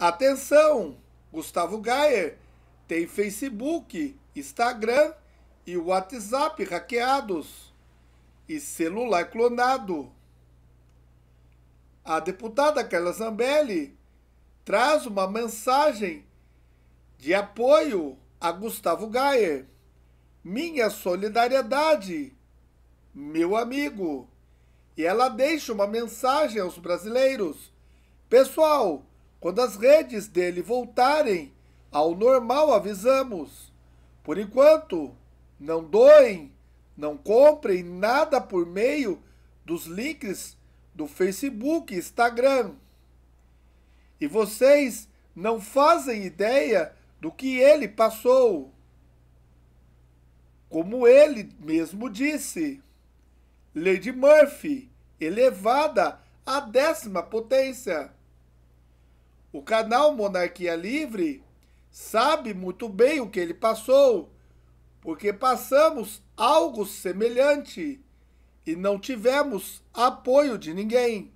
Atenção! Gustavo Gayer tem Facebook, Instagram e WhatsApp hackeados e celular clonado. A deputada Carla Zambelli traz uma mensagem de apoio a Gustavo Gayer. Minha solidariedade, meu amigo. E ela deixa uma mensagem aos brasileiros. Pessoal, quando as redes dele voltarem ao normal, avisamos. Por enquanto, não doem, não comprem nada por meio dos links do Facebook e Instagram. E vocês não fazem ideia do que ele passou. Como ele mesmo disse, Lady Murphy elevada à décima potência. O canal Monarquia Livre sabe muito bem o que ele passou, porque passamos algo semelhante e não tivemos apoio de ninguém.